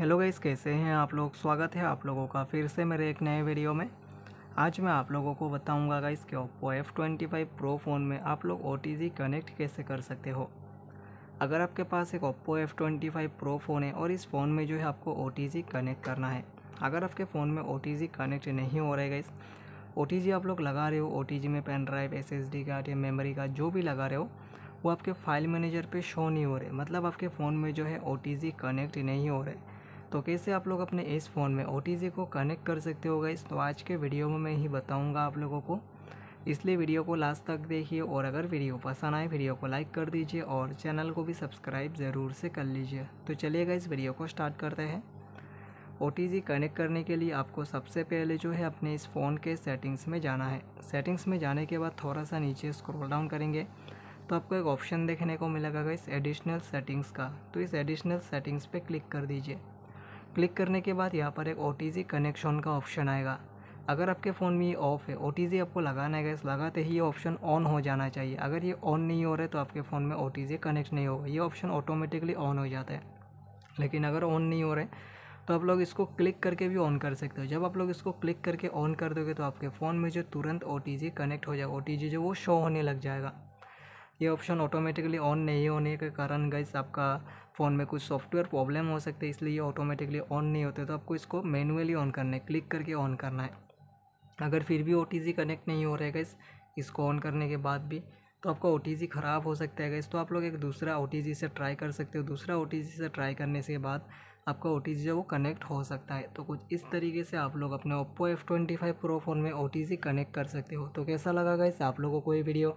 hello guys कैसे हैं आप लोग स्वागत है आप लोगों का फिर से मेरे एक नए वीडियो में आज मैं आप लोगों को बताऊंगा गाइस कि Oppo F twenty five pro phone में आप लोग ओ कनेक्ट कैसे कर सकते हो अगर आपके पास एक Oppo F twenty five pro phone है और इस फ़ोन में जो है आपको ओ कनेक्ट करना है अगर आपके फ़ोन में ओ कनेक्ट नहीं हो रहे गाइस ओ आप लोग लगा रहे हो ओ में पेन ड्राइव एस कार्ड या मेमोरी कार्ड जो भी लगा रहे हो वो आपके फाइल मैनेजर पे शो नहीं हो रहे मतलब आपके फ़ोन में जो है ओ कनेक्ट नहीं हो रहे तो कैसे आप लोग अपने इस फ़ोन में ओ को कनेक्ट कर सकते हो गई तो आज के वीडियो में मैं ही बताऊँगा आप लोगों को इसलिए वीडियो को लास्ट तक देखिए और अगर वीडियो पसंद आए वीडियो को लाइक कर दीजिए और चैनल को भी सब्सक्राइब ज़रूर से कर लीजिए तो चलिएगा इस वीडियो को स्टार्ट करते हैं ओ कनेक्ट करने के लिए आपको सबसे पहले जो है अपने इस फ़ोन के सेटिंग्स में जाना है सेटिंग्स में जाने के बाद थोड़ा सा नीचे स्क्रॉल डाउन करेंगे तो आपको एक ऑप्शन देखने को मिलेगा इस एडिशनल सेटिंग्स का तो इस एडिशनल सेटिंग्स पे क्लिक कर दीजिए क्लिक करने के बाद यहाँ पर एक ओ कनेक्शन का ऑप्शन आएगा अगर आपके फ़ोन में ये ऑफ़ है ओ आपको लगाना है गैस लगाते ही ये ऑप्शन ऑन हो जाना चाहिए अगर ये ऑन नहीं हो रहा है तो आपके फ़ोन में ओ कनेक्ट नहीं होगा ये ऑप्शन ऑटोमेटिकली ऑन हो जाता है लेकिन अगर ऑन नहीं हो रहा है तो आप लोग इसको क्लिक करके भी ऑन कर सकते हो जब आप लोग इसको क्लिक करके ऑन कर दोगे तो आपके फ़ोन में जो तुरंत ओ कनेक्ट हो जाएगा ओ जो वो शो होने लग जाएगा ये ऑप्शन ऑटोमेटिकली ऑन नहीं होने के कारण गाइस आपका फ़ोन में कुछ सॉफ्टवेयर प्रॉब्लम हो सकते हैं इसलिए ये ऑटोमेटिकली ऑन नहीं होते तो आपको इसको मैनुअली ऑन करना है क्लिक करके ऑन करना है अगर फिर भी ओ कनेक्ट नहीं हो रहा है इसको ऑन करने के बाद भी तो आपका ओ ख़राब हो सकता है गैस तो आप लोग एक दूसरा ओ से ट्राई कर सकते हो दूसरा ओ से ट्राई करने से बाद आपका ओ जो वो कनेक्ट हो सकता है तो कुछ इस तरीके से आप लोग अपने Oppo F twenty five pro phone में ओ कनेक्ट कर सकते हो तो कैसा लगा गैस आप लोगों को ये वीडियो